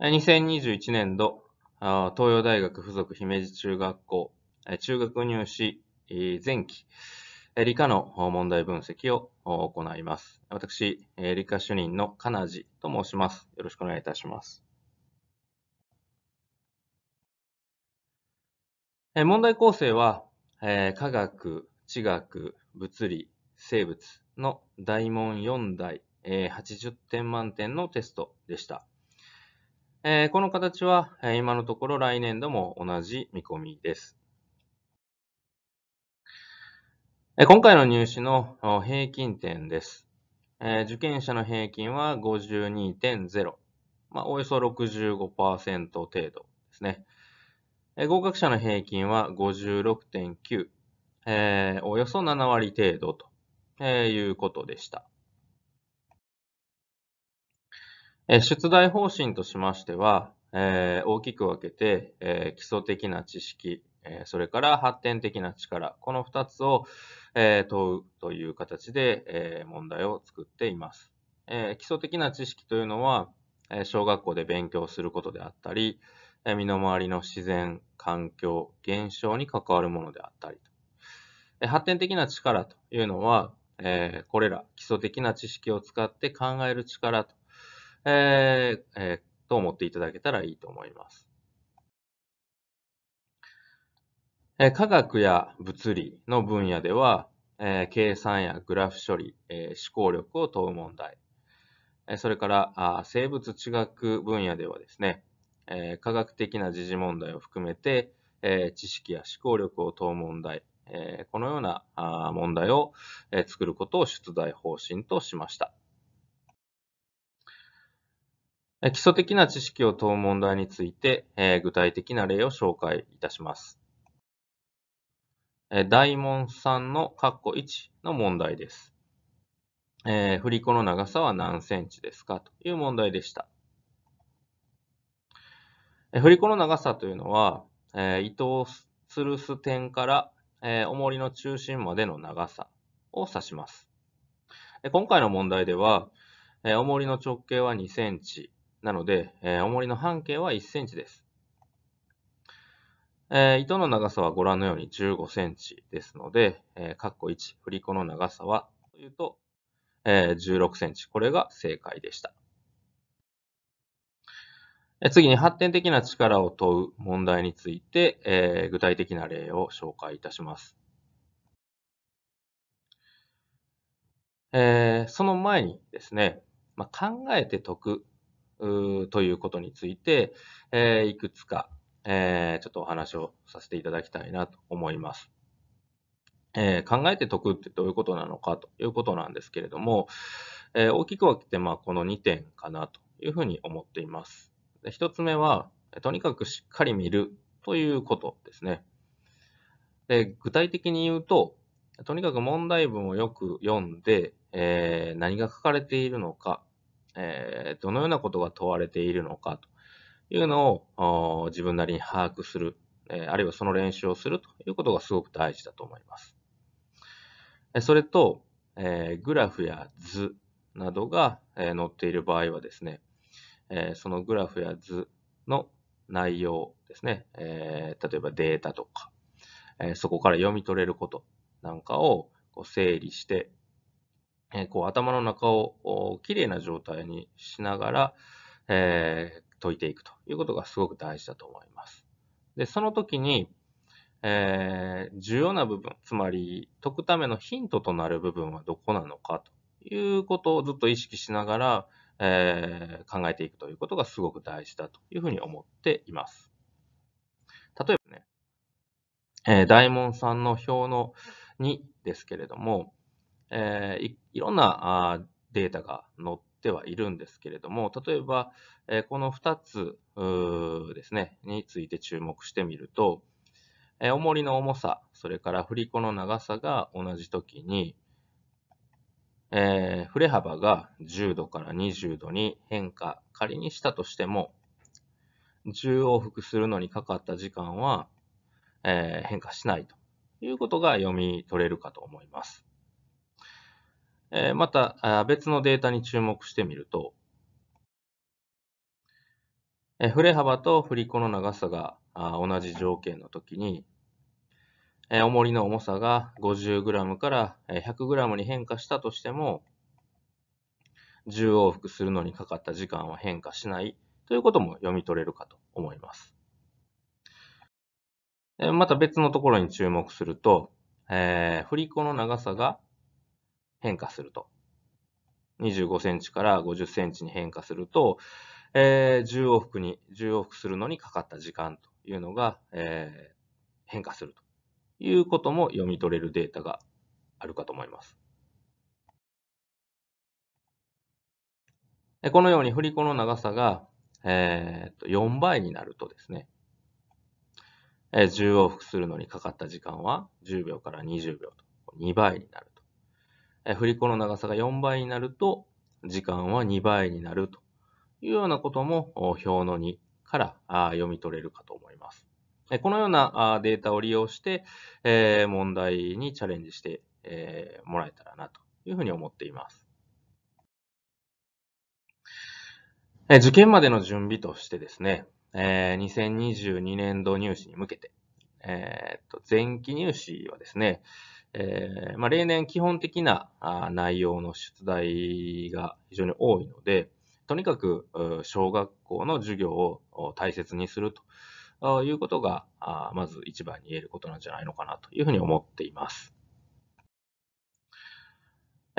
2021年度、東洋大学附属姫路中学校、中学入試前期、理科の問題分析を行います。私、理科主任の金地と申します。よろしくお願いいたします。問題構成は、科学、地学、物理、生物の大問4題80点満点のテストでした。えこの形は、え今のところ来年度も同じ見込みです。え今回の入試の平均点です。え受験者の平均は52.0。まあ、およそ65%程度ですね。え合格者の平均は56.9。えおよそ7割程度と、えいうことでした。出題方針としましては、えー、大きく分けて、えー、基礎的な知識、えー、それから発展的な力、この2つを、え問うという形で、え問題を作っています。え基礎的な知識というのは、え小学校で勉強することであったり、え身の回りの自然、環境、現象に関わるものであったりと。発展的な力というのは、えこれら基礎的な知識を使って考える力とえーえー、と思っていただけたらいいと思います。え科学や物理の分野では、え計算やグラフ処理、え思考力を問う問題、えそれからあ生物地学分野ではですね、え科学的な時事問題を含めて、え知識や思考力を問う問題、えこのようなあ問題を、え作ることを出題方針としました。基礎的な知識を問う問題について、え具体的な例を紹介いたします。え大門さんの括弧1の問題です。えー、振り子の長さは何センチですかという問題でした。えー、振り子の長さというのは、えー、糸を吊るす点から、えー、重りの中心までの長さを指します。えー、今回の問題では、えー、重りの直径は2センチ、なので、えー、重りの半径は1センチです。えー、糸の長さはご覧のように15センチですので、えー、カッコ1、振り子の長さはというと、えー、16センチ。これが正解でした。えー、次に発展的な力を問う問題について、えー、具体的な例を紹介いたします。えー、その前にですね、まあ、考えて解くということについて、えー、いくつか、えー、ちょっとお話をさせていただきたいなと思います。えー、考えて解くってどういうことなのかということなんですけれども、え大きく分けてまあこの2点かなというふうに思っています。で1つ目は、とにかくしっかり見るということですね。で具体的に言うと、とにかく問題文をよく読んで、え何が書かれているのかえー、どのようなことが問われているのかというのを自分なりに把握する、えー、あるいはその練習をするということがすごく大事だと思います。それと、えー、グラフや図などが、え載っている場合はですね、えそのグラフや図の内容ですね、え例えばデータとか、えそこから読み取れることなんかをこう整理して、えー、こう頭の中をきれいな状態にしながら、えー、解いていくということがすごく大事だと思います。で、その時に、えー、重要な部分、つまり解くためのヒントとなる部分はどこなのかということをずっと意識しながら、えー、考えていくということがすごく大事だというふうに思っています。例えばね、えー、大門さんの表の2ですけれども、えー、いいろんなあデータが載ってはいるんですけれども、例えば、えこの2つですね、について注目してみると、え重りの重さ、それから振り子の長さが同じ時に、えー、振れ幅が10度から20度に変化、仮にしたとしても、10往復するのにかかった時間は、えー、変化しないということが読み取れるかと思います。えまた、別のデータに注目してみると、え振れ幅と振り子の長さが同じ条件の時に、え重りの重さが 50g から 100g に変化したとしても、10往復するのにかかった時間は変化しないということも読み取れるかと思います。また別のところに注目すると、えー、振り子の長さが変化すると。25センチから50センチに変化すると、えー、10往復に、10往復するのにかかった時間というのが、えー、変化するということも読み取れるデータがあるかと思います。このように振り子の長さが、えー、4倍になるとですね、えー、10往復するのにかかった時間は10秒から20秒と2倍になると。振り子の長さが4倍になると、時間は2倍になるというようなことも表の2から読み取れるかと思います。このようなデータを利用して、問題にチャレンジしてもらえたらなというふうに思っています。受験までの準備としてですね、2022年度入試に向けて、前期入試はですね、えー、まあ、例年基本的な内容の出題が非常に多いので、とにかく小学校の授業を大切にするということが、まず一番に言えることなんじゃないのかなというふうに思っています。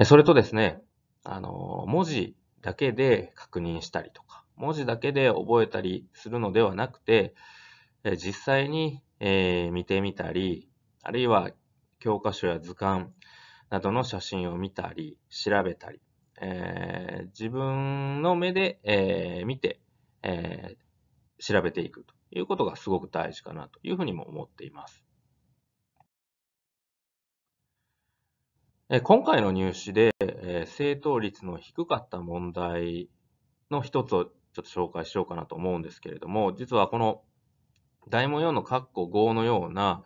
それとですね、あの、文字だけで確認したりとか、文字だけで覚えたりするのではなくて、実際に見てみたり、あるいは教科書や図鑑などの写真を見たり、調べたり、えー、自分の目で、えー、見て、えー、調べていくということがすごく大事かなというふうにも思っています。今回の入試で、えー、正答率の低かった問題の一つをちょっと紹介しようかなと思うんですけれども、実はこの大問4の括弧5のような、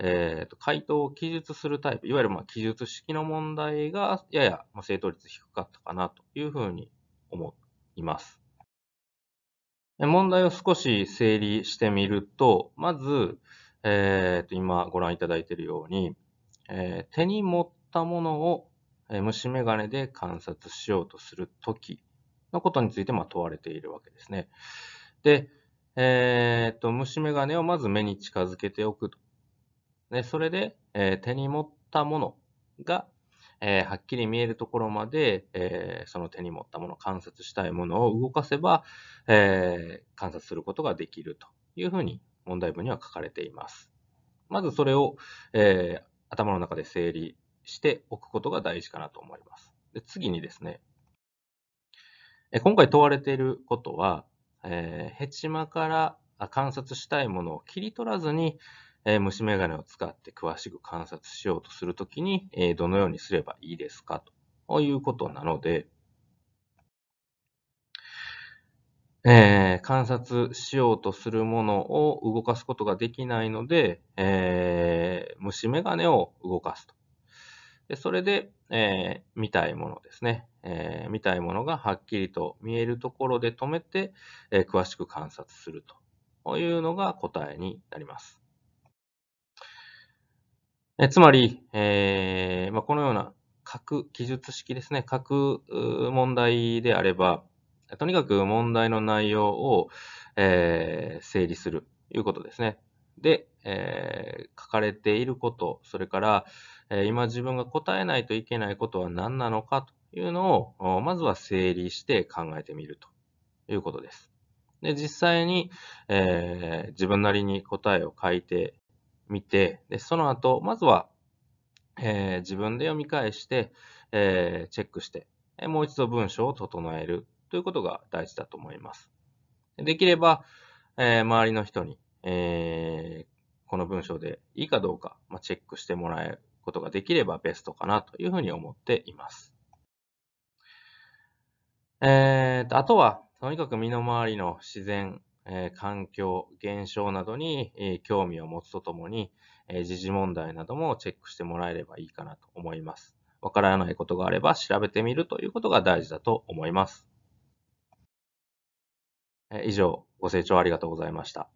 えー、と回答を記述するタイプ、いわゆるまあ記述式の問題がやや正答率低かったかなというふうに思います。問題を少し整理してみると、まず、えー、と今ご覧いただいているように、えー、手に持ったものを虫眼鏡で観察しようとするときのことについてま問われているわけですね。で、えー、と虫眼鏡をまず目に近づけておくとで、それで、えー、手に持ったものが、えー、はっきり見えるところまで、えー、その手に持ったもの、観察したいものを動かせば、え観察することができるというふうに問題文には書かれています。まずそれを、え頭の中で整理しておくことが大事かなと思います。で次にですね、え今回問われていることは、えヘチマから観察したいものを切り取らずに、え虫眼鏡を使って詳しく観察しようとするときに、えどのようにすればいいですかということなので、えー、観察しようとするものを動かすことができないので、えー、虫眼鏡を動かすと。でそれで、えー、見たいものですね、え見たいものがはっきりと見えるところで止めて、え詳しく観察するというのが答えになります。えつまり、えー、まあ、このようなく記述式ですね、く問題であれば、とにかく問題の内容を、えー、整理するということですね。で、えー、書かれていること、それから、えー、今自分が答えないといけないことは何なのかというのを、まずは整理して考えてみるということです。で、実際に、えー、自分なりに答えを書いて見て、でその後、まずは、えー、自分で読み返して、えー、チェックして、えもう一度文章を整えるということが大事だと思います。できれば、えー、周りの人に、えこの文章でいいかどうか、まあ、チェックしてもらえることができればベストかなというふうに思っています。えー、あとは、とにかく身の回りの自然え環境、現象などに、え興味を持つとともに、え時事問題などもチェックしてもらえればいいかなと思います。わからないことがあれば調べてみるということが大事だと思います。え以上、ご清聴ありがとうございました。